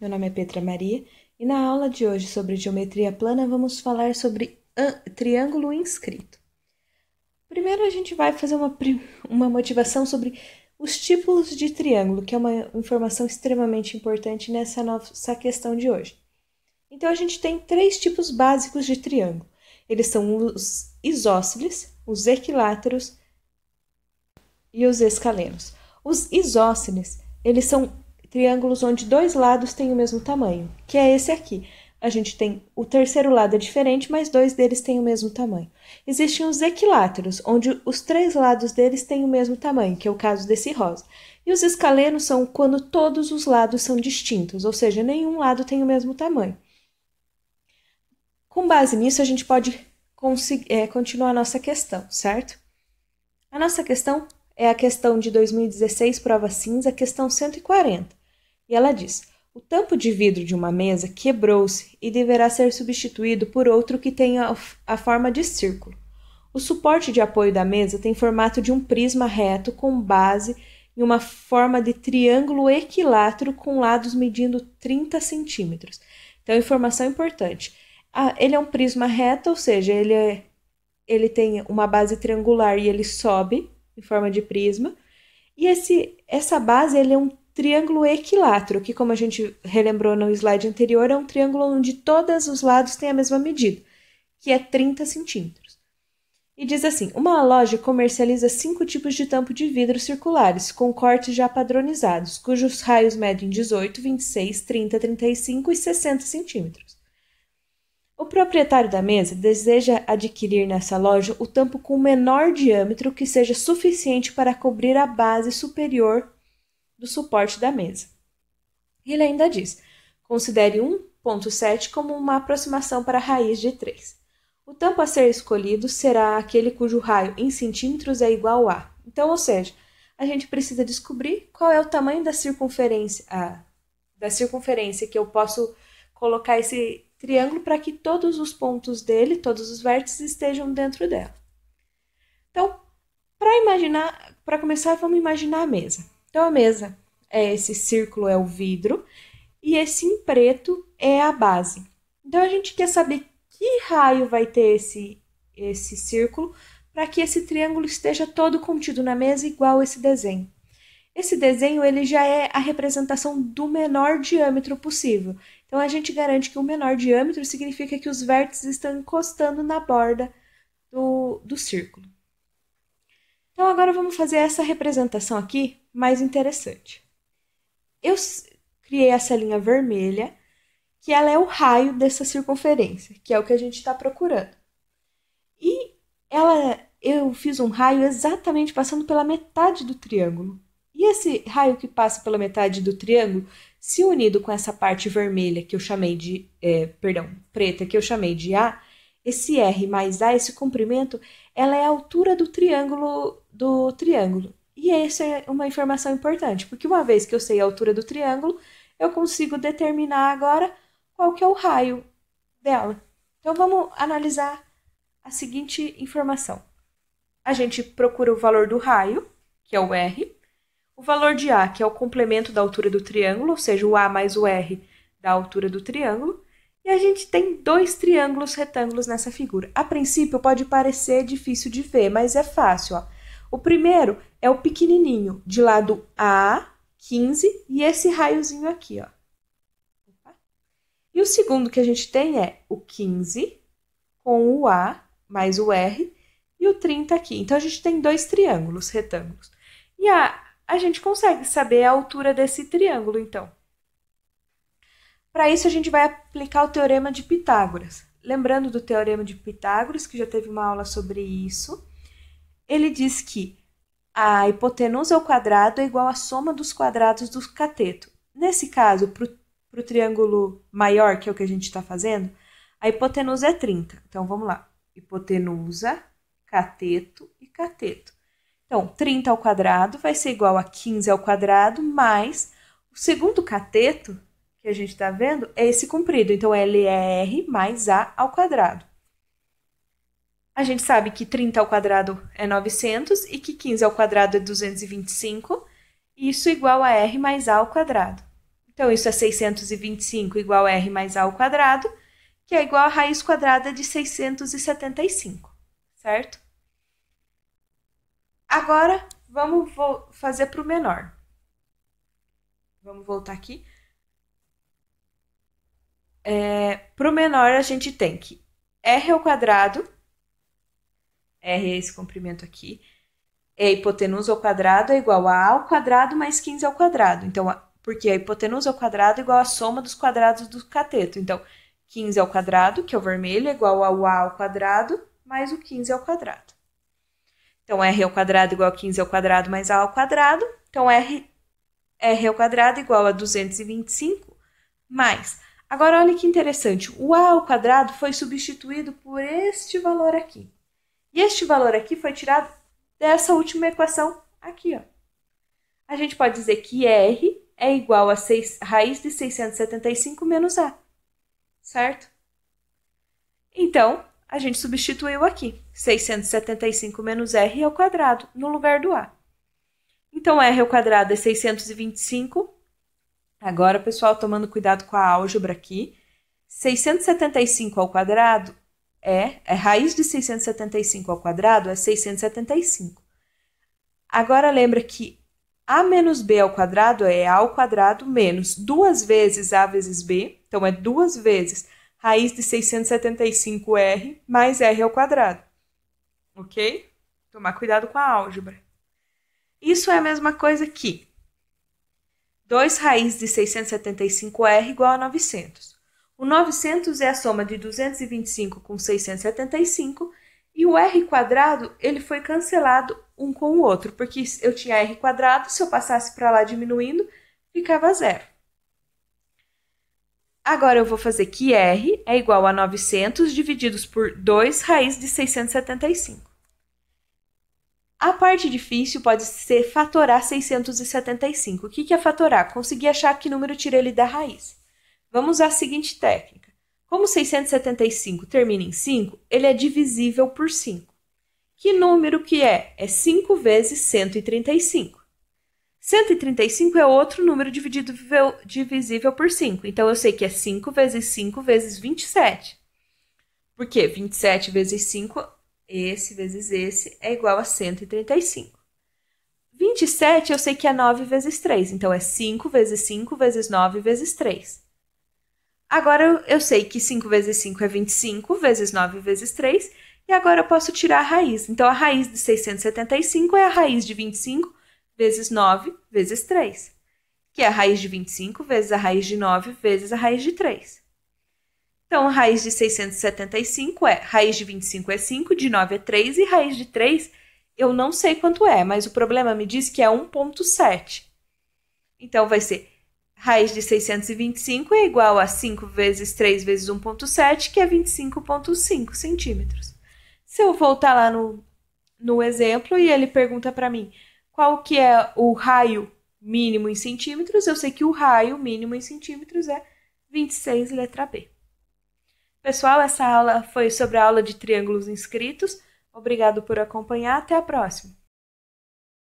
meu nome é Petra Maria e na aula de hoje sobre geometria plana vamos falar sobre triângulo inscrito. Primeiro a gente vai fazer uma, uma motivação sobre os tipos de triângulo, que é uma informação extremamente importante nessa nossa questão de hoje. Então a gente tem três tipos básicos de triângulo. Eles são os isósceles, os equiláteros e os escalenos. Os isósceles, eles são triângulos onde dois lados têm o mesmo tamanho, que é esse aqui. A gente tem o terceiro lado é diferente, mas dois deles têm o mesmo tamanho. Existem os equiláteros, onde os três lados deles têm o mesmo tamanho, que é o caso desse rosa. E os escalenos são quando todos os lados são distintos, ou seja, nenhum lado tem o mesmo tamanho. Com base nisso, a gente pode é, continuar a nossa questão, certo? A nossa questão é a questão de 2016, prova cinza, questão 140. E ela diz: o tampo de vidro de uma mesa quebrou-se e deverá ser substituído por outro que tenha a forma de círculo. O suporte de apoio da mesa tem formato de um prisma reto com base em uma forma de triângulo equilátero com lados medindo 30 centímetros. Então, informação importante. Ah, ele é um prisma reto, ou seja, ele, é, ele tem uma base triangular e ele sobe em forma de prisma. E esse, essa base ele é um triângulo equilátero, que como a gente relembrou no slide anterior, é um triângulo onde todos os lados têm a mesma medida, que é 30 centímetros. E diz assim: uma loja comercializa cinco tipos de tampo de vidro circulares, com cortes já padronizados, cujos raios medem 18, 26, 30, 35 e 60 centímetros. O proprietário da mesa deseja adquirir nessa loja o tampo com menor diâmetro que seja suficiente para cobrir a base superior do suporte da mesa. Ele ainda diz: considere 1,7 como uma aproximação para a raiz de 3. O tampo a ser escolhido será aquele cujo raio em centímetros é igual a. Então, ou seja, a gente precisa descobrir qual é o tamanho da circunferência, a, da circunferência que eu posso colocar esse triângulo para que todos os pontos dele, todos os vértices estejam dentro dela. Então, para imaginar, para começar, vamos imaginar a mesa. Então a mesa é esse círculo é o vidro e esse em preto é a base. Então a gente quer saber que raio vai ter esse esse círculo para que esse triângulo esteja todo contido na mesa igual esse desenho. Esse desenho ele já é a representação do menor diâmetro possível. Então a gente garante que o menor diâmetro significa que os vértices estão encostando na borda do, do círculo. Então agora vamos fazer essa representação aqui mais interessante. Eu criei essa linha vermelha, que ela é o raio dessa circunferência, que é o que a gente está procurando. E ela, eu fiz um raio exatamente passando pela metade do triângulo. E esse raio que passa pela metade do triângulo, se unido com essa parte vermelha que eu chamei de, é, perdão, preta que eu chamei de A, esse R mais A, esse comprimento, ela é a altura do triângulo do triângulo. E essa é uma informação importante, porque uma vez que eu sei a altura do triângulo, eu consigo determinar agora qual que é o raio dela. Então vamos analisar a seguinte informação. A gente procura o valor do raio, que é o R, o valor de A, que é o complemento da altura do triângulo, ou seja, o A mais o R da altura do triângulo, e a gente tem dois triângulos retângulos nessa figura. A princípio pode parecer difícil de ver, mas é fácil. Ó. O primeiro é o pequenininho, de lado A, 15, e esse raiozinho aqui, ó. E o segundo que a gente tem é o 15, com o A mais o R, e o 30 aqui. Então, a gente tem dois triângulos, retângulos. E a, a gente consegue saber a altura desse triângulo, então. Para isso, a gente vai aplicar o Teorema de Pitágoras. Lembrando do Teorema de Pitágoras, que já teve uma aula sobre isso ele diz que a hipotenusa ao quadrado é igual à soma dos quadrados do cateto. Nesse caso, para o triângulo maior, que é o que a gente está fazendo, a hipotenusa é 30. Então, vamos lá. Hipotenusa, cateto e cateto. Então, 30 ao quadrado vai ser igual a 15 ao quadrado, mais o segundo cateto, que a gente está vendo, é esse comprido. Então, L é r mais a ao quadrado. A gente sabe que 30 ao quadrado é 900 e que 15 ao quadrado é 225. Isso igual a r mais a ao quadrado. Então, isso é 625 igual a r mais a ao quadrado, que é igual a raiz quadrada de 675, certo? Agora, vamos fazer para o menor. Vamos voltar aqui. É, para o menor, a gente tem que r ao quadrado R é esse comprimento aqui. E a hipotenusa ao quadrado é igual a A ao quadrado mais 15 ao quadrado. Então, porque a hipotenusa ao quadrado é igual à soma dos quadrados do cateto. Então, 15 ao quadrado, que é o vermelho, é igual ao A ao quadrado mais o 15 ao quadrado. Então, R ao quadrado é igual a 15 ao quadrado mais A ao quadrado. Então, R, R ao quadrado é igual a 225 mais. Agora, olha que interessante. O A ao quadrado foi substituído por este valor aqui. E este valor aqui foi tirado dessa última equação aqui. Ó. A gente pode dizer que R é igual a 6, raiz de 675 menos A, certo? Então, a gente substituiu aqui 675 menos R ao quadrado no lugar do A. Então, R ao quadrado é 625. Agora, pessoal, tomando cuidado com a álgebra aqui. 675 ao quadrado é, é raiz de 675 ao quadrado é 675. Agora lembra que a menos b ao quadrado é a ao quadrado menos duas vezes a vezes b, então é duas vezes raiz de 675r mais r ao quadrado. OK? Tomar cuidado com a álgebra. Isso é a mesma coisa que 2 raiz de 675r igual a 900. O 900 é a soma de 225 com 675 e o r quadrado ele foi cancelado um com o outro, porque eu tinha r quadrado, se eu passasse para lá diminuindo, ficava zero. Agora eu vou fazer que r é igual a 900 divididos por 2 raiz de 675. A parte difícil pode ser fatorar 675. O que é fatorar? Consegui achar que número tira ele da raiz. Vamos à seguinte técnica. Como 675 termina em 5, ele é divisível por 5. Que número que é? É 5 vezes 135. 135 é outro número dividido divisível por 5. Então, eu sei que é 5 vezes 5 vezes 27. Por quê? 27 vezes 5, esse vezes esse, é igual a 135. 27 eu sei que é 9 vezes 3. Então, é 5 vezes 5 vezes 9 vezes 3. Agora eu, sei que 5 vezes 5 é 25, vezes 9 vezes 3, e agora eu posso tirar a raiz. Então, a raiz de 675 é a raiz de 25 vezes 9 vezes 3, que é a raiz de 25 vezes a raiz de 9 vezes a raiz de 3. Então, a raiz de 675 é raiz de 25 é 5, de 9 é 3, e raiz de 3 eu não sei quanto é, mas o problema me diz que é 1,7. Então, vai ser Raiz de 625 é igual a 5 vezes 3 vezes 1,7, que é 25,5 centímetros. Se eu voltar lá no, no exemplo e ele pergunta para mim qual que é o raio mínimo em centímetros, eu sei que o raio mínimo em centímetros é 26 letra B. Pessoal, essa aula foi sobre a aula de triângulos inscritos. Obrigado por acompanhar. Até a próxima!